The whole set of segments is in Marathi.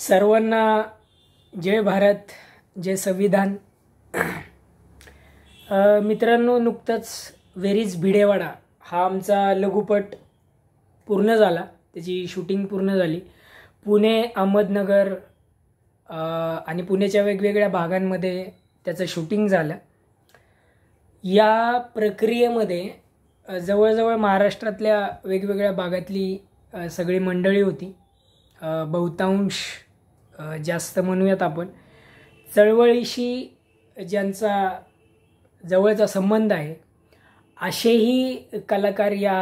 सर्वांना जय भारत जय संविधान मित्रांनो नुकतंच वेरीज भिडेवाडा हा आमचा लघुपट पूर्ण झाला त्याची शूटिंग पूर्ण झाली पुणे अहमदनगर आणि पुण्याच्या वेगवेगळ्या भागांमध्ये त्याचं शूटिंग झालं या प्रक्रियेमध्ये जवळजवळ महाराष्ट्रातल्या वेगवेगळ्या भागातली सगळी मंडळी होती बहुतांश जास्त म्हणूयात आपण चळवळीशी ज्यांचा जवळचा संबंध आहे असेही कलाकार या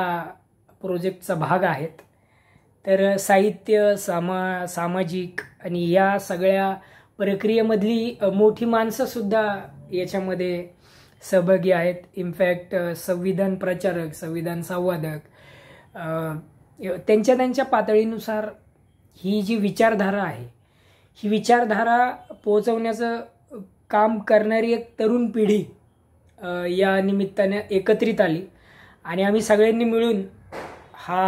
प्रोजेक्टचा भाग आहेत तर साहित्य सामा सामाजिक आणि या सगळ्या प्रक्रियेमधली मोठी माणसंसुद्धा याच्यामध्ये सहभागी आहेत इनफॅक्ट संविधान प्रचारक संविधान संवादक त्यांच्या त्यांच्या पातळीनुसार ही जी विचारधारा आहे ही विचारधारा पोहोचवण्याचं काम करणारी एक तरुण पिढी या निमित्ताने एकत्रित आली आणि आम्ही सगळ्यांनी मिळून हा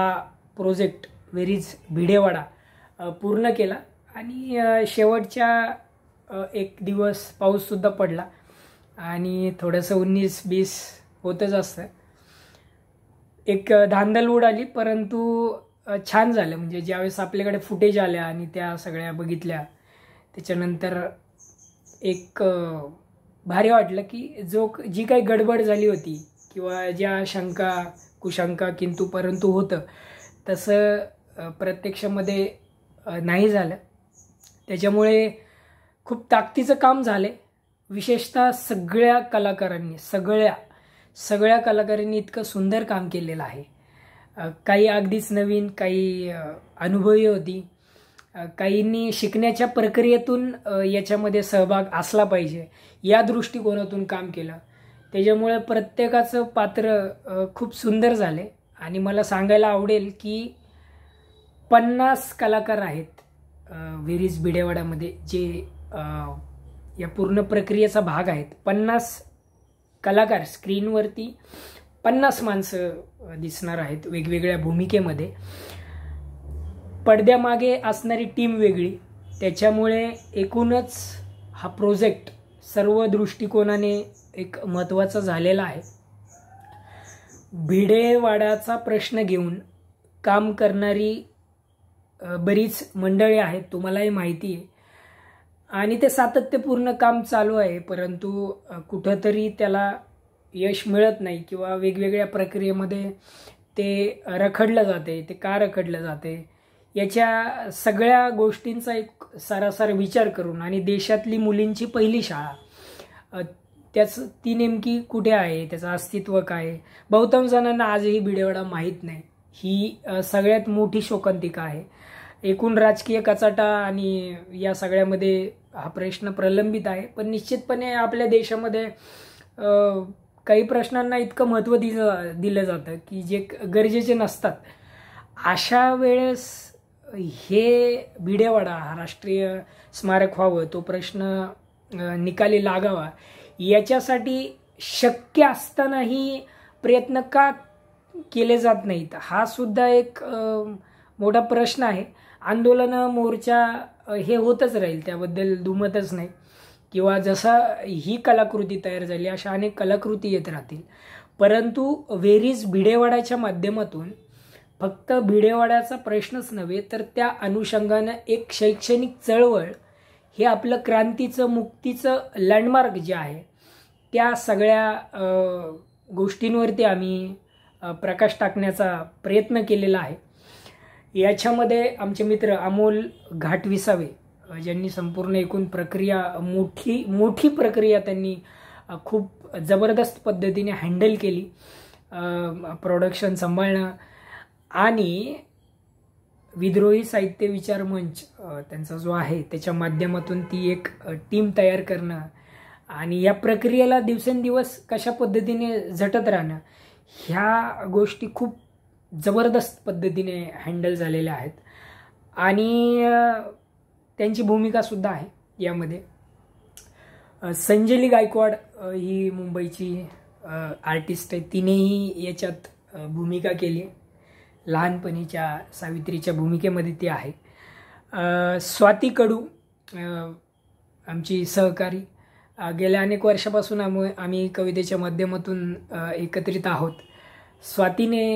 प्रोजेक्ट वेरीज भिडेवाडा पूर्ण केला आणि शेवटच्या एक दिवस पाऊससुद्धा पडला आणि थोडंसं उन्नीस बीस होतच असतं एक धांदल उड आली परंतु छान झालं म्हणजे ज्यावेळेस आपल्याकडे फुटेज आल्या आणि त्या सगळ्या बघितल्या त्याच्यानंतर एक भारी वाटलं की जो जी काही गडबड झाली होती किंवा ज्या शंका कुशंका किंतु परंतु होतं तसं प्रत्यक्षामध्ये नाही झालं त्याच्यामुळे खूप ताकदीचं काम झालं विशेषतः सगळ्या कलाकारांनी सगळ्या सगळ्या कलाकारांनी इतकं सुंदर काम केलेलं आहे काही अगदीच नवीन काही अनुभवी होती काहींनी शिकण्याच्या प्रक्रियेतून याच्यामध्ये सहभाग असला पाहिजे या दृष्टिकोनातून काम केलं त्याच्यामुळे प्रत्येकाचं पात्र खूप सुंदर झाले आणि मला सांगायला आवडेल की पन्नास कलाकार आहेत विरीज भिडेवाडामध्ये जे या पूर्ण प्रक्रियेचा भाग आहेत पन्नास कलाकार स्क्रीनवरती पन्नास माणसं दिसणार आहेत वेगवेगळ्या भूमिकेमध्ये पडद्यामागे असणारी टीम वेगळी त्याच्यामुळे एकूणच हा प्रोजेक्ट सर्व दृष्टिकोनाने एक महत्त्वाचा झालेला आहे भिडेवाडाचा प्रश्न घेऊन काम करणारी बरीच मंडळी आहेत तुम्हालाही माहिती आहे आणि ते सातत्यपूर्ण काम चालू आहे परंतु कुठंतरी त्याला यश मिळत नाही किंवा वेगवेगळ्या प्रक्रियेमध्ये ते रखडलं जाते ते का रखडलं जाते याच्या सगळ्या गोष्टींचा एक सारासार विचार करून आणि देशातली मुलींची पहिली शाळा त्याच ती नेमकी कुठे आहे त्याचं अस्तित्व काय बहुतांश जणांना आजही बिडेवाडा माहीत नाही ही सगळ्यात मोठी शोकांतिका आहे एकूण राजकीय कचाटा आणि या सगळ्यामध्ये हा प्रश्न प्रलंबित आहे पण निश्चितपणे आपल्या देशामध्ये काही प्रश्नांना इतकं महत्त्व दिलं दिलं जातं की जे गरजेचे नसतात अशा वेळेस हे भिडेवाडा हा राष्ट्रीय स्मारक व्हावं तो प्रश्न निकाली लागावा याच्यासाठी शक्य असतानाही प्रयत्न का केले जात नाहीत हा सुद्धा एक मोठा प्रश्न आहे आंदोलन मोर्चा हे होतच राहील त्याबद्दल दुमतच नाही किंवा जसा ही कलाकृती तयार झाली अशा अनेक कलाकृती येत राहतील परंतु व्हेरीज भिडेवाडाच्या माध्यमातून फक्त भिडेवाड्याचा प्रश्नच नव्हे तर त्या अनुषंगानं एक शैक्षणिक चळवळ हे आपलं क्रांतीचं मुक्तीचं लँडमार्क जे आहे त्या सगळ्या गोष्टींवरती आम्ही प्रकाश टाकण्याचा प्रयत्न केलेला आहे याच्यामध्ये आमचे मित्र अमोल घाटविसावे ज्यांनी संपूर्ण एकूण प्रक्रिया मोठी मोठी प्रक्रिया त्यांनी खूप जबरदस्त पद्धतीने हँडल केली प्रोडक्शन सांभाळणं आणि विद्रोही साहित्य विचार मंच त्यांचा जो आहे त्याच्या माध्यमातून ती एक टीम तयार करणं आणि या प्रक्रियेला दिवसेंदिवस कशा पद्धतीने झटत राहणं ह्या गोष्टी खूप जबरदस्त पद्धतीने हँडल झालेल्या आहेत आणि त्यांची भूमिकासुद्धा आहे यामध्ये संजली गायकवाड ही मुंबईची आर्टिस्ट आहे तिनेही याच्यात भूमिका केली लहानपणीच्या सावित्रीच्या भूमिकेमध्ये ती आहे स्वाती कडू आमची सहकारी गेल्या अनेक वर्षापासून आम आम्ही कवितेच्या माध्यमातून एकत्रित आहोत स्वातीने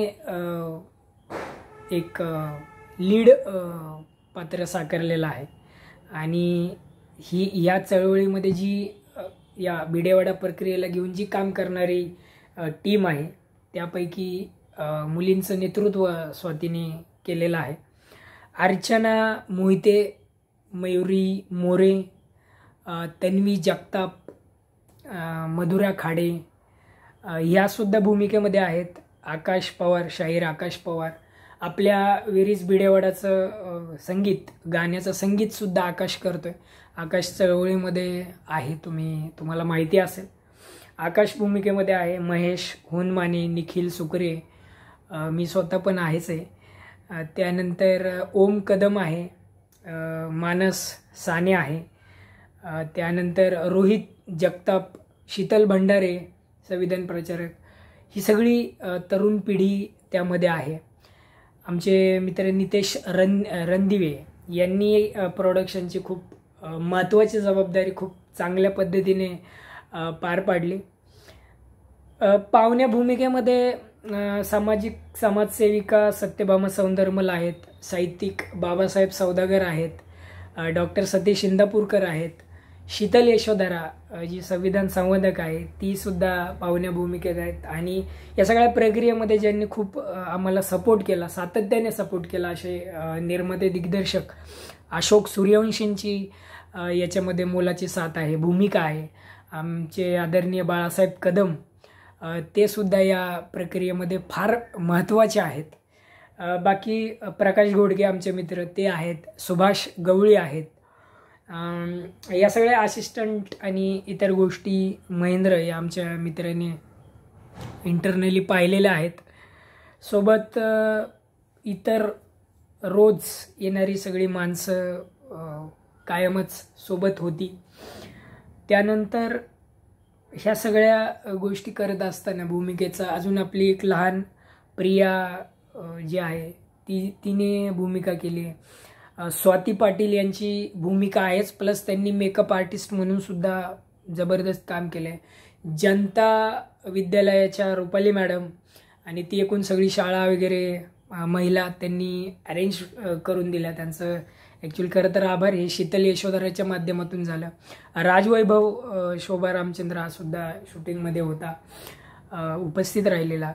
एक लीड पात्र साकारलेलं आहे आणि ही या चळवळीमध्ये जी या बिडेवाडा प्रक्रियेला घेऊन जी काम करणारी टीम आहे त्यापैकी मुलींचं नेतृत्व स्वातीने केलेलं आहे अर्चना मोहिते मयुरी मोरे तन्वी जगताप मधुरा खाडे ह्यासुद्धा भूमिकेमध्ये आहेत आकाश पवार शाहीर आकाश पवार आपल्या विरीज बिडेवाडाचं संगीत गाण्याचं संगीतसुद्धा आकाश करतो आहे आकाश चळवळीमध्ये आहे तुम्ही तुम्हाला माहिती असेल आकाश भूमिकेमध्ये आहे महेश होनमाने निखिल सुकरे मी स्वतः पण आहेच आहे त्यानंतर ओम कदम आहे मानस साने आहे त्यानंतर रोहित जगताप शीतल भंडारे संविधान प्रचारक ही सगळी तरुण पिढी त्यामध्ये आहे आमचे मित्र नितेश रन रणदिवे यांनी प्रोडक्शनची खूप महत्त्वाची जबाबदारी खूप चांगल्या पद्धतीने पार पाडली पाहुण्या भूमिकेमध्ये सामाजिक समाजसेविका सत्यभामा सौंदरमल आहेत साहित्यिक बाबासाहेब सौदागर आहेत डॉक्टर सतीश इंदापूरकर आहेत शीतल यशोधरा जी संविधान संवादक आहे तीसुद्धा पाहुण्या भूमिकेत आहेत आणि या सगळ्या प्रक्रियेमध्ये ज्यांनी खूप आम्हाला सपोर्ट केला सातत्याने सपोर्ट केला असे निर्माते दिग्दर्शक अशोक सूर्यवंशींची याच्यामध्ये मोलाची साथ आहे भूमिका आहे आमचे आदरणीय बाळासाहेब कदम ते सुद्धा या प्रक्रियेमध्ये फार महत्त्वाचे आहेत बाकी प्रकाश घोडके आमचे मित्र ते आहेत सुभाष गवळी आहेत या सगळ्या असिस्टंट आणि इतर गोष्टी महेंद्र या आमच्या मित्राने इंटरनली पाहिलेल्या आहेत सोबत इतर रोज येणारी सगळी माणसं कायमच सोबत होती त्यानंतर ह्या सगळ्या गोष्टी करत असताना भूमिकेचा अजून आपली एक लहान प्रिया जी आहे ती तिने भूमिका केली आहे स्वाती पाटील यांची भूमिका आहेच प्लस त्यांनी मेकअप आर्टिस्ट म्हणून सुद्धा जबरदस्त काम केलं आहे जनता विद्यालयाच्या रुपाली मॅडम आणि ती एकूण सगळी शाळा वगैरे महिला त्यांनी अरेंज करून दिल्या त्यांचं ॲक्च्युली खरं तर आभार हे शीतल यशोधराच्या माध्यमातून झालं राजवैभव शोभा रामचंद्र हा सुद्धा शूटिंगमध्ये होता उपस्थित राहिलेला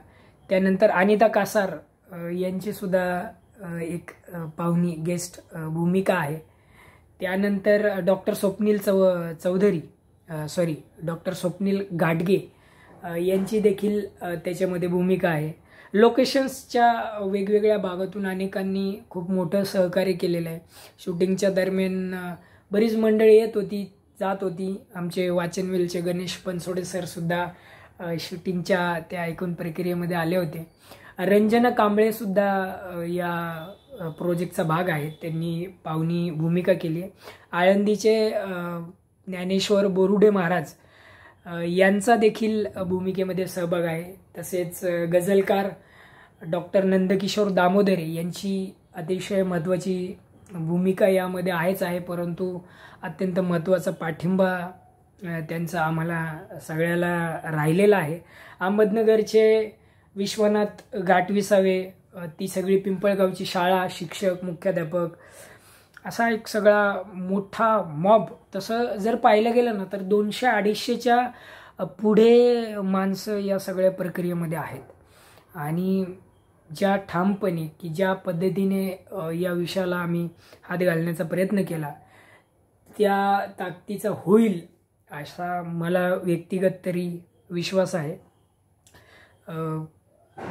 त्यानंतर अनिता कासार यांचीसुद्धा एक पाहुणी गेस्ट भूमिका आहे त्यानंतर डॉक्टर स्वप्नील चव चौधरी सॉरी डॉक्टर स्वप्नील घाटगे यांची देखील त्याच्यामध्ये भूमिका आहे लोकेशन्सच्या वेगवेगळ्या भागातून अनेकांनी खूप मोठं सहकार्य केलेलं आहे शूटिंगच्या दरम्यान बरीच मंडळी येत होती जात होती आमचे वाचनवेलचे गणेश पनसोडे सरसुद्धा शूटिंगच्या त्या ऐकून प्रक्रियेमध्ये आले होते रंजना कांबळेसुद्धा या प्रोजेक्टचा भाग आहे त्यांनी पाहुणी भूमिका केली आहे आळंदीचे ज्ञानेश्वर बोरुडे महाराज यांचा देखील भूमिकेमध्ये सहभाग आहे तसेच गझलकार डॉक्टर नंदकिशोर दामोदरे यांची अतिशय महत्त्वाची भूमिका यामध्ये आहेच आहे परंतु अत्यंत महत्त्वाचा पाठिंबा त्यांचा आम्हाला सगळ्याला राहिलेला आहे अहमदनगरचे विश्वनाथ गाठविसावे ती सगळी पिंपळगावची शाळा शिक्षक मुख्याध्यापक असा एक सगळा मोठा मॉब तसं जर पाहिलं गेलं ना तर दोनशे अडीचशेच्या पुढे माणसं या सगळ्या प्रक्रियेमध्ये आहेत आणि ज्या ठामपणे की ज्या पद्धतीने या विषयाला आम्ही हात घालण्याचा प्रयत्न केला त्या ताकदीचा होईल असा मला व्यक्तिगत तरी विश्वास आहे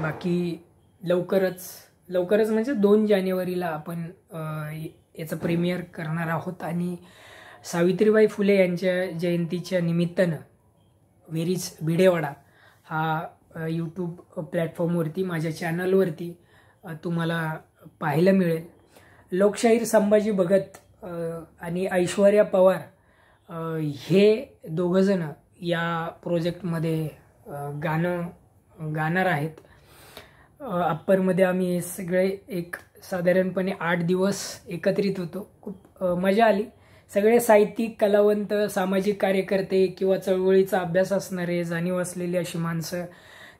बाकी लवकरच लवकरच म्हणजे दोन जानेवारीला आपण याचं प्रीमियर करणार आहोत आणि सावित्रीबाई फुले यांच्या जयंतीच्या निमित्तानं वेरीज भिडेवाडा हा यूट्यूब प्लॅटफॉर्मवरती माझ्या चॅनलवरती तुम्हाला पाहायला मिळेल लोकशाहीर संभाजी भगत आणि ऐश्वर्या पवार हे दोघंजणं या प्रोजेक्टमध्ये गाणं गाणार आहेत अप्परमध्ये आम्ही सगळे एक साधारणपणे आठ दिवस एकत्रित होतो खूप मजा आली सगळे साहित्यिक कलावंत सामाजिक कार्यकर्ते किंवा चळवळीचा अभ्यास असणारे जाणीव असलेली अशी माणसं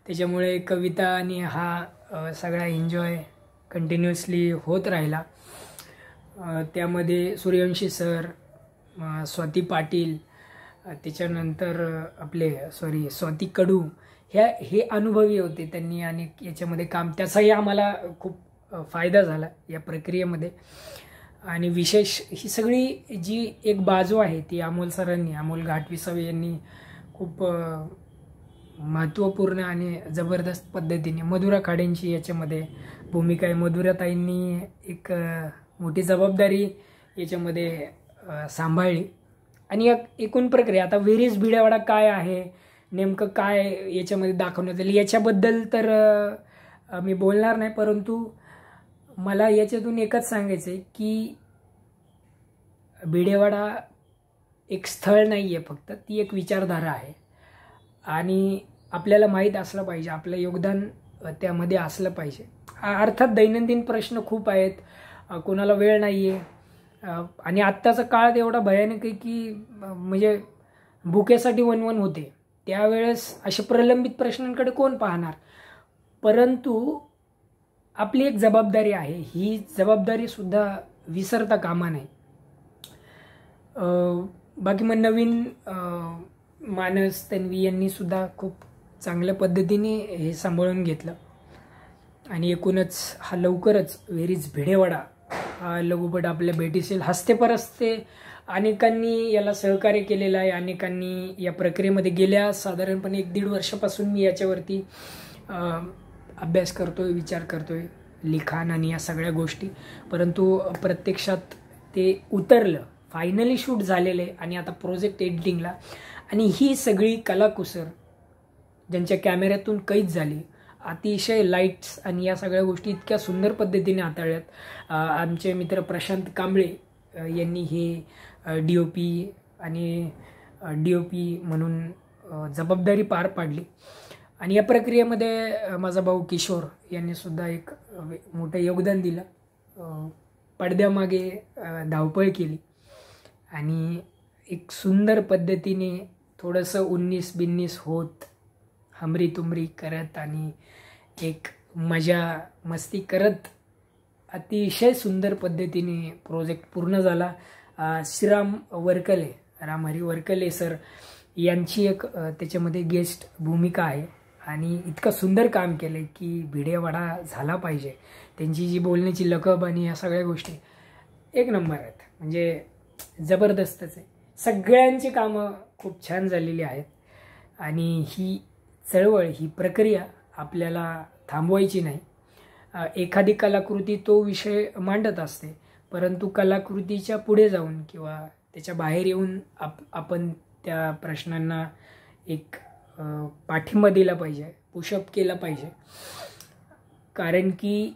त्याच्यामुळे कविता आणि हा सगळा एन्जॉय कंटिन्युअसली होत राहिला त्यामध्ये सूर्यवंशी सर स्वाती पाटील त्याच्यानंतर आपले सॉरी स्वाती कडू ह्या हे अनुभवी होते त्यांनी आणि याच्यामध्ये काम त्याचाही आम्हाला खूप फायदा झाला या प्रक्रियेमध्ये आणि विशेष ही सगळी जी एक बाजू आहे ती अमोल सरांनी अमोल घाटविसावे यांनी खूप महत्त्वपूर्ण आणि जबरदस्त पद्धतीने मधुरा खाडेंची याच्यामध्ये भूमिका आहे मधुराताईंनी एक मोठी जबाबदारी याच्यामध्ये सांभाळली आणि एक एकूण प्रक्रिया आता व्हेरीज भिड्यावाडा काय आहे नेमकं काय याच्यामध्ये दाखवण्यात आलं याच्याबद्दल तर मी बोलणार नाही परंतु मला याच्यातून एकच सांगायचं आहे की भिडेवाडा एक स्थळ नाही आहे फक्त ती एक विचारधारा आहे आणि आपल्याला माहीत असलं पाहिजे आपलं योगदान त्यामध्ये असलं पाहिजे अर्थात दैनंदिन प्रश्न खूप आहेत कोणाला वेळ नाही आहे आणि आत्ताचा काळ एवढा भयानक आहे की म्हणजे भुकेसाठी वनवन होते त्यावेळेस असे प्रलंबित प्रश्नांकडे कोण पाहणार परंतु आपली एक जबाबदारी आहे ही जबाबदारीसुद्धा विसरता कामा नाही बाकी मग नवीन मानस तन्वी यांनी सुद्धा खूप चांगल्या पद्धतीने हे सांभाळून घेतलं आणि एकूणच हा लवकरच व्हेरीज भिडेवाडा हा लघुपट आपल्या भेटीशील परस्ते अनेकांनी याला सहकार्य केलेलं आहे अनेकांनी या प्रक्रियेमध्ये गेल्या साधारणपणे एक दीड वर्षापासून मी याच्यावरती अभ्यास करतो आहे विचार करतो आहे लिखाण आणि या सगळ्या गोष्टी परंतु प्रत्यक्षात ते उतरलं फायनली शूट झालेलं आहे आणि आता प्रोजेक्ट एडिटिंगला आणि ही सगळी कलाकुसर ज्यांच्या कॅमेऱ्यातून कैद झाली अतिशय लाईट्स आणि या सगळ्या गोष्टी इतक्या सुंदर पद्धतीने हाताळल्यात आमचे मित्र प्रशांत कांबळे यांनी हे डी ओ पी आणि डी ओ पी म्हणून जबाबदारी पार पाडली आणि या प्रक्रियेमध्ये माझा भाऊ किशोर यांनी सुद्धा एक मोठं योगदान दिलं पडद्यामागे धावपळ केली आणि एक सुंदर पद्धतीने थोडंसं उन्नीस बिन्नीस होत हमरी तुमरी करत आणि एक मजा मस्ती करत अतिशय सुंदर पद्धतीने प्रोजेक्ट पूर्ण झाला श्रीराम वरकले रामहरी वरकले सर यांची एक त्याच्यामध्ये गेस्ट भूमिका आहे आणि इतकं सुंदर काम केलं की भिडेवाडा झाला पाहिजे त्यांची जी बोलण्याची लकब आणि या सगळ्या गोष्टी एक नंबर आहेत म्हणजे जबरदस्तच आहे सगळ्यांची कामं खूप छान झालेली आहेत आणि ही चळवळ ही प्रक्रिया आपल्याला थांबवायची नाही एखादी कलाकृती तो विषय मांडत असते परंतु कलाकृतीच्या पुढे जाऊन किंवा त्याच्या बाहेर येऊन आप आपण त्या प्रश्नांना एक पाठिंबा दिला पाहिजे पुशअप केला पाहिजे कारण की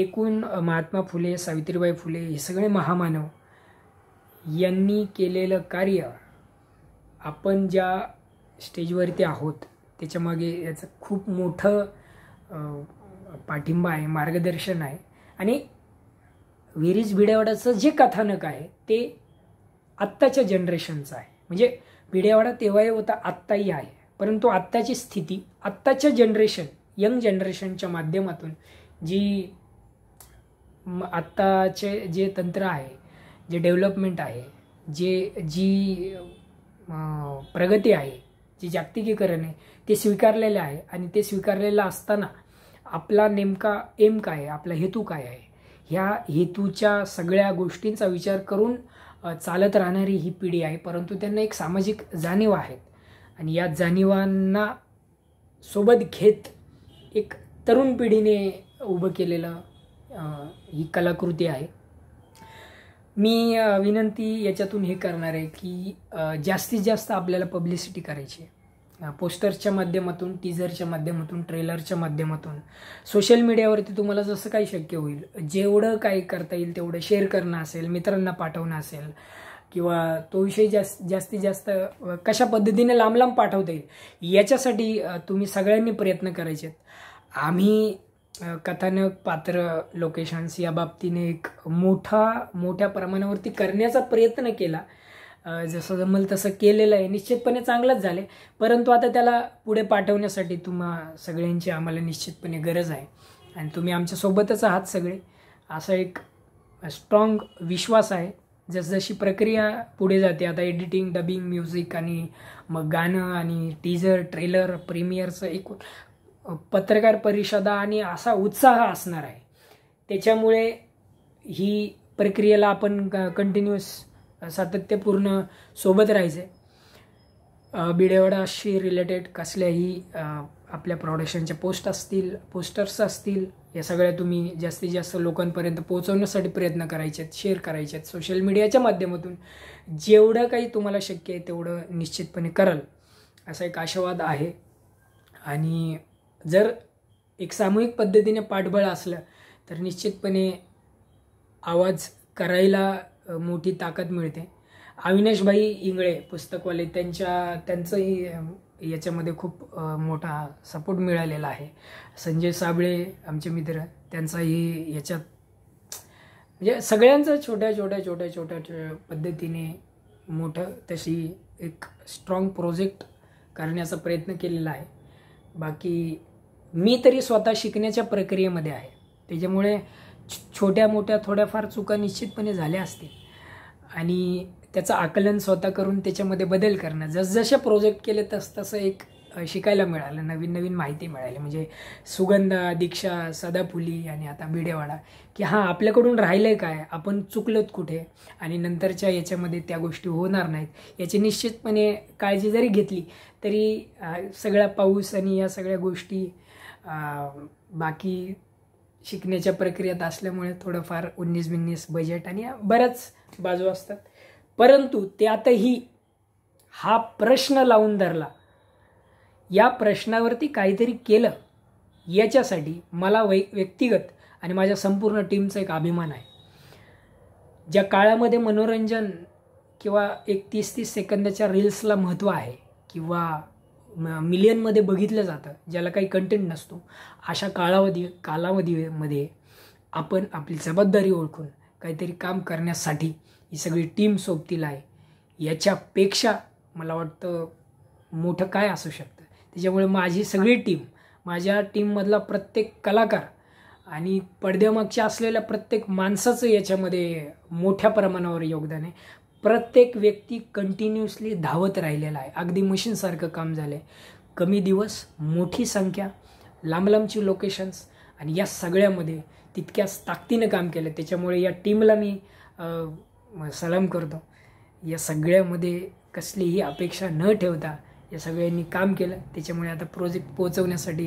एकूण महात्मा फुले सावित्रीबाई फुले हे सगळे महामानव यांनी केलेलं कार्य आपण ज्या स्टेजवरती आहोत त्याच्यामागे याचं खूप मोठं पाठिंबा आहे मार्गदर्शन आहे आणि विरीज भिडेवाडाचं जे कथानक आहे ते आत्ताच्या जनरेशनचं आहे म्हणजे भिडेवाडा तेव्हाही होता आत्ताही आहे परंतु आत्ताची स्थिती आत्ताच्या जनरेशन यंग जनरेशनच्या माध्यमातून जी आत्ताचे जे तंत्र आहे जे डेव्हलपमेंट आहे जे जी प्रगती आहे जी जागतिकीकरण आहे ते स्वीकारलेलं आहे आणि ते स्वीकारलेलं असताना आपला नेमका एम काय आहे आपला हेतू काय आहे ह्या हेतूच्या सगळ्या गोष्टींचा विचार करून चालत राहणारी ही पिढी आहे परंतु त्यांना एक सामाजिक जाणीव आहेत आणि या जाणिवांना सोबत घेत एक तरुण पिढीने उभं केलेलं ही कलाकृती आहे मी विनंती याच्यातून हे करणार आहे की जास्तीत जास्त आपल्याला पब्लिसिटी करायची आहे पोस्टर्सच्या माध्यमातून टीझरच्या माध्यमातून ट्रेलरच्या माध्यमातून सोशल मीडियावरती तुम्हाला जसं काही शक्य होईल जेवढं काही करता येईल तेवढं शेअर करणं असेल मित्रांना पाठवणं असेल किंवा तो विषय जास्त जास्तीत जास्त कशा पद्धतीने लांब लांब पाठवता येईल याच्यासाठी तुम्ही सगळ्यांनी प्रयत्न करायचे आम्ही कथानक पात्र लोकेशन्स या बाबतीने एक मोठा मोठ्या प्रमाणावरती करण्याचा प्रयत्न केला जसं जमल तसं केलेलं आहे निश्चितपणे चांगलंच झाले परंतु आता त्याला पुढे पाठवण्यासाठी तुम्हा सगळ्यांची आम्हाला निश्चितपणे गरज आहे आणि तुम्ही आमच्यासोबतच आहात सगळे असा एक स्ट्रॉंग विश्वास आहे जसजशी प्रक्रिया पुढे जाते आता एडिटिंग डबिंग म्युझिक आणि मग गाणं आणि टीझर ट्रेलर प्रीमियरचं एकूण पत्रकार परिषदा आणि असा उत्साह असणार आहे त्याच्यामुळे ही प्रक्रियेला आपण क कंटिन्युअस सातत्यपूर्ण सोबत राहायचं आहे बिडेवडाशी रिलेटेड कसल्याही आपल्या प्रॉडक्शनच्या पोस्ट असतील पोस्टर्स असतील या सगळ्या तुम्ही जास्तीत जास्त लोकांपर्यंत पोहोचवण्यासाठी प्रयत्न करायचे आहेत शेअर करायचे आहेत सोशल मीडियाच्या माध्यमातून जेवढं काही तुम्हाला शक्य आहे तेवढं निश्चितपणे कराल असा एक आशावाद आहे आणि जर एक सामूहिक पद्धतीने पाठबळ असलं तर निश्चितपणे आवाज करायला मोठी ताकद मिळते अविनाशभाई इंगळे पुस्तकवाले त्यांच्या त्यांचंही याच्यामध्ये खूप मोठा सपोर्ट मिळालेला आहे संजय साबळे आमचे मित्र त्यांचाही याच्यात म्हणजे सगळ्यांचं छोट्या छोट्या छोट्या छोट्या पद्धतीने मोठं तशी एक स्ट्रॉंग प्रोजेक्ट करण्याचा प्रयत्न केलेला आहे बाकी मी तरी स्वतः शिकण्याच्या प्रक्रियेमध्ये आहे त्याच्यामुळे छोट्या मोठ्या थोड्याफार चुका निश्चितपणे झाल्या असतील आणि त्याचं आकलन स्वतः करून त्याच्यामध्ये बदल करणं जसजसे प्रोजेक्ट केले तस एक शिकायला मिळालं नवीन नवीन माहिती मिळाली म्हणजे सुगंधा दीक्षा सदाफुली आणि आता बिडेवाडा की हां आपल्याकडून राहिलं आहे काय आपण चुकलोत कुठे आणि नंतरच्या याच्यामध्ये त्या गोष्टी होणार नाहीत याची निश्चितपणे काळजी जरी घेतली तरी सगळा पाऊस आणि या सगळ्या गोष्टी बाकी शिकण्याच्या प्रक्रियेत असल्यामुळे थोडंफार उन्नीस बिन्नीस बजेट आणि बऱ्याच बाजू असतात परंतु त्यातही हा प्रश्न लावून धरला या प्रश्नावरती काहीतरी केलं याच्यासाठी मला वै व्यक्तिगत आणि माझ्या संपूर्ण टीमचा एक अभिमान आहे ज्या काळामध्ये मनोरंजन किंवा एक तीस तीस सेकंदाच्या रील्सला महत्त्व आहे किंवा मिलियनमध्ये बघितलं जातं ज्याला काही कंटेंट नसतो अशा काळावधी कालावधीमध्ये आपण आपली जबाबदारी ओळखून काहीतरी काम करण्यासाठी ही सगळी टीम सोबतील आहे याच्यापेक्षा मला वाटतं मोठं काय असू शकतं त्याच्यामुळे माझी सगळी टीम माझ्या टीममधला प्रत्येक कलाकार आणि पडद्यामागच्या असलेल्या प्रत्येक माणसाचं याच्यामध्ये मोठ्या प्रमाणावर योगदान आहे प्रत्येक व्यक्ती कंटिन्युअसली धावत राहिलेला आहे अगदी मशीनसारखं काम झालं आहे कमी दिवस मोठी संख्या लांबलांबची लोकेशन्स आणि या सगळ्यामध्ये तितक्याच ताकदीनं काम केलं त्याच्यामुळे या टीमला मी सलाम करतो या सगळ्यामध्ये कसलीही अपेक्षा न ठेवता या सगळ्यांनी काम केलं त्याच्यामुळे आता प्रोजेक्ट पोचवण्यासाठी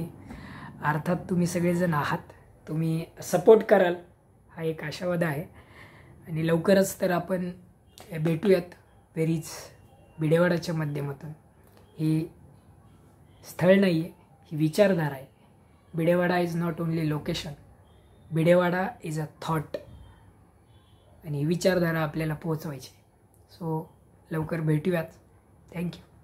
अर्थात तुम्ही सगळेजण आहात तुम्ही सपोर्ट कराल हा एक आशावाद आहे आणि लवकरच तर आपण भेटूयात वेरीज भिडेवाडाच्या माध्यमातून ही स्थळ नाही आहे ही विचारधारा आहे Bhidewada is not only location Bhidewada is a thought आणि विचारधारा आपल्याला पोहोचवायची सो लवकर भेटूयात थँक्यू